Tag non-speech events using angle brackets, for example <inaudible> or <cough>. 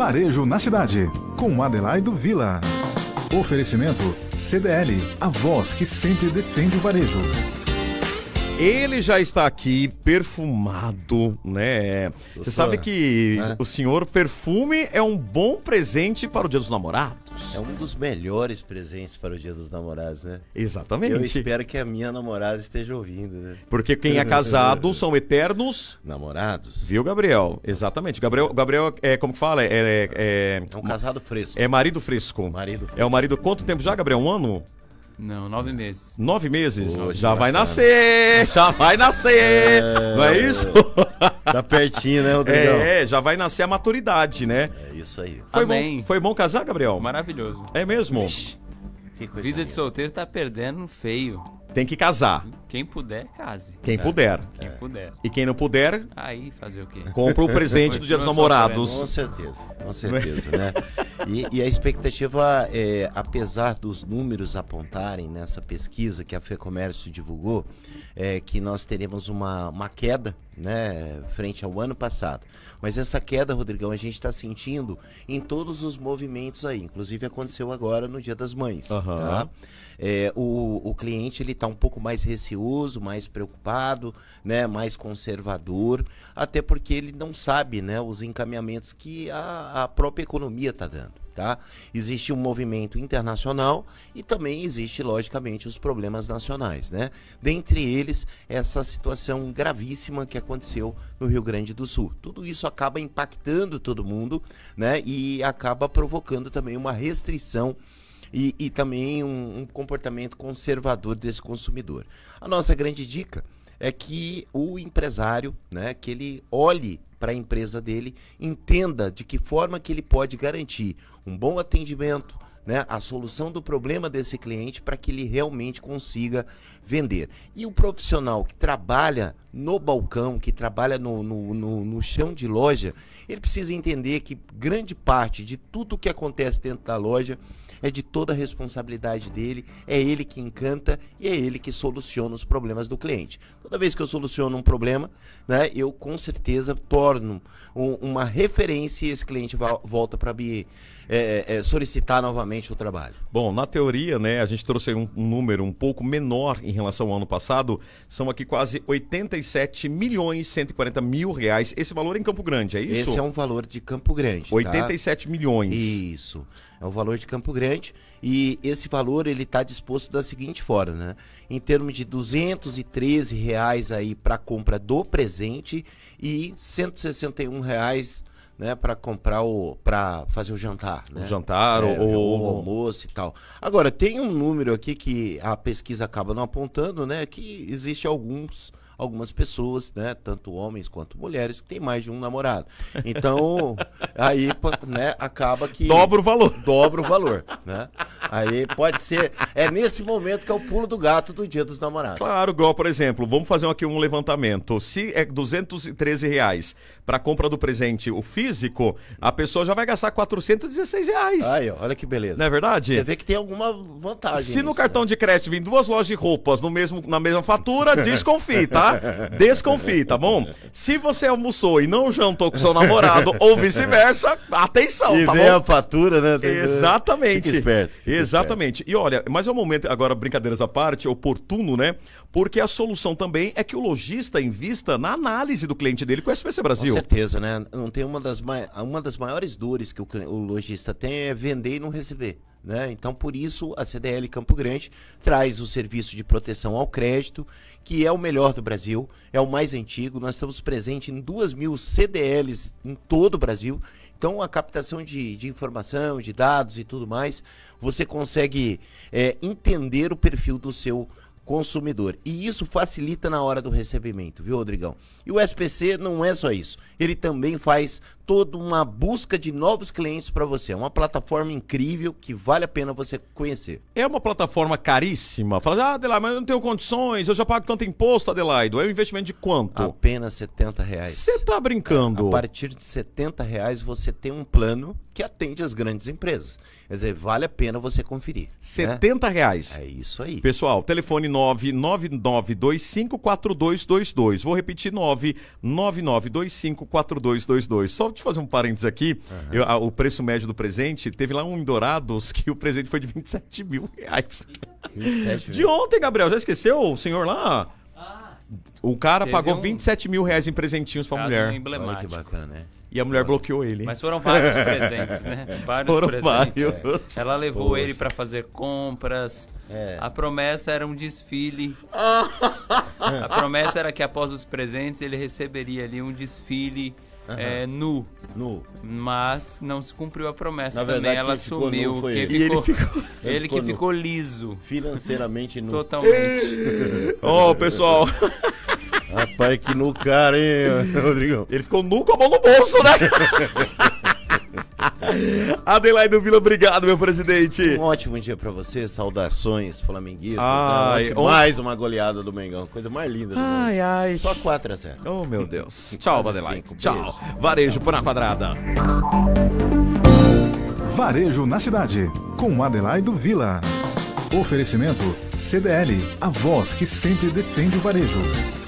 Varejo na Cidade, com Adelaido Vila. Oferecimento CDL, a voz que sempre defende o varejo. Ele já está aqui perfumado, né? Você sabe que né? o senhor perfume é um bom presente para o Dia dos Namorados. É um dos melhores presentes para o Dia dos Namorados, né? Exatamente. Eu espero que a minha namorada esteja ouvindo, né? Porque quem é casado <laughs> são eternos namorados. Viu, Gabriel? Exatamente. Gabriel, Gabriel é, é como que fala? É, é, é, é um casado fresco. É marido fresco. Marido fresco. É o marido quanto tempo já, Gabriel? Um ano? Não, nove meses. Nove meses? já vai nascer! Já vai nascer! É... Não é isso? Tá pertinho, né, Rodrigão? É, já vai nascer a maturidade, né? É isso aí. Foi, Amém. bom, foi bom casar, Gabriel? Maravilhoso. É mesmo? Vida aí. de solteiro tá perdendo feio. Tem que casar. Quem puder, case. Quem é. puder. É. Quem é. puder. E quem não puder. Aí, fazer o quê? Compra o presente do Dia dos Namorados. Com certeza, com certeza, né? <laughs> E, e, a expectativa, é, apesar dos números apontarem nessa pesquisa que a FEComércio divulgou, é que nós teremos uma, uma queda né, frente ao ano passado. Mas essa queda, Rodrigão, a gente está sentindo em todos os movimentos aí. Inclusive aconteceu agora no Dia das Mães. Uhum. Tá? É, o, o cliente ele está um pouco mais receoso, mais preocupado, né, mais conservador, até porque ele não sabe né, os encaminhamentos que a, a própria economia está dando acontecendo. Tá? Existe um movimento internacional e também existe, logicamente, os problemas nacionais. Né? Dentre eles, essa situação gravíssima que aconteceu no Rio Grande do Sul. Tudo isso acaba impactando todo mundo né? e acaba provocando também uma restrição e, e também um, um comportamento conservador desse consumidor. A nossa grande dica é que o empresário, né, que ele olhe para a empresa dele, entenda de que forma que ele pode garantir um bom atendimento, né, a solução do problema desse cliente para que ele realmente consiga vender. E o profissional que trabalha no balcão, que trabalha no, no, no, no chão de loja, ele precisa entender que grande parte de tudo que acontece dentro da loja é de toda a responsabilidade dele, é ele que encanta e é ele que soluciona os problemas do cliente. Toda vez que eu soluciono um problema, né, eu com certeza torno um, uma referência e esse cliente volta para me é, é, solicitar novamente o trabalho. Bom, na teoria, né, a gente trouxe um, um número um pouco menor em relação ao ano passado, são aqui quase 87 milhões 140 mil reais. Esse valor é em Campo Grande, é isso? Esse é um valor de Campo Grande. 87 tá? milhões. Isso. É o valor de Campo Grande e esse valor ele está disposto da seguinte forma, né? Em termos de 213 reais aí para compra do presente e 161 reais né, para comprar o para fazer o jantar, né? O jantar é, ou... ou... o almoço e tal. Agora tem um número aqui que a pesquisa acaba não apontando, né? Que existe alguns algumas pessoas, né, tanto homens quanto mulheres, que têm mais de um namorado. Então, <laughs> aí, né, acaba que dobra o valor. Dobra o valor, né? Aí pode ser, é nesse momento que é o pulo do gato do Dia dos Namorados. Claro, igual, por exemplo, vamos fazer aqui um levantamento. Se é 213 reais para compra do presente, o físico, a pessoa já vai gastar 416 reais. Aí, olha que beleza. Não é verdade? Você vê que tem alguma vantagem. Se nisso, no cartão né? de crédito vem duas lojas de roupas no mesmo, na mesma fatura, <laughs> desconfie, tá? Tá? Desconfie, tá bom? Se você almoçou e não jantou com seu namorado ou vice-versa, atenção, e tá vem bom? a fatura, né? Tem... Exatamente. Fique esperto. Fique Exatamente. Esperto. E olha, mas é um momento, agora brincadeiras à parte, oportuno, né? Porque a solução também é que o lojista invista na análise do cliente dele com o SPC Brasil. Com certeza, né? Não tem uma das, uma das maiores dores que o, o lojista tem é vender e não receber. Né? Então, por isso, a CDL Campo Grande traz o serviço de proteção ao crédito, que é o melhor do Brasil, é o mais antigo. Nós estamos presentes em 2 mil CDLs em todo o Brasil. Então, a captação de, de informação, de dados e tudo mais, você consegue é, entender o perfil do seu consumidor. E isso facilita na hora do recebimento, viu, Rodrigão? E o SPC não é só isso. Ele também faz toda uma busca de novos clientes para você. É uma plataforma incrível que vale a pena você conhecer. É uma plataforma caríssima. Fala, ah, Adelaide, mas eu não tenho condições, eu já pago tanto imposto, Adelaide. É um investimento de quanto? Apenas 70 reais. Você está brincando? A, a, partir de 70 reais você tem um plano que atende as grandes empresas. Quer dizer, vale a pena você conferir. 70 né? reais. É isso aí. Pessoal, telefone 999254222. Vou repetir, 999254222. Só Deixa eu fazer um parênteses aqui. Uhum. Eu, a, o preço médio do presente, teve lá um em Dourados <laughs> que o presente foi de 27 mil reais. 27 de ontem, Gabriel, já esqueceu o senhor lá? Ah, o cara pagou um... 27 mil reais em presentinhos pra mulher. Olha que bacana, né? E a mulher bloqueou ele. Mas foram vários presentes, né? <laughs> Vários foram presentes. Vários. Ela levou Poxa. ele para fazer compras. É. A promessa era um desfile. <laughs> a promessa era que após os presentes ele receberia ali um desfile Uhum. É, nu. Nu. Mas não se cumpriu a promessa Na também. Verdade, ela sumiu. Quem ele. Ficou, ele, ficou, <laughs> ele ficou que ficou liso. Financeiramente nu. Totalmente. <laughs> Ó, oh, pessoal. Rapaz, que nu cara, hein, <laughs> Rodrigão? Ele ficou nu com a mão no bolso, né? <laughs> Adelaide Vila, obrigado, meu presidente. Um ótimo dia para você, saudações flamenguistas. Né? Ai, né? Mais uma goleada do Mengão, coisa mais linda ai, Ai. Só 4 a 0. Oh, meu Deus. Tchau, Adelaide. Tchau. Beijo. Varejo por na quadrada. Varejo na cidade, com Adelaide Vila. Oferecimento CDL, a voz que sempre defende o varejo.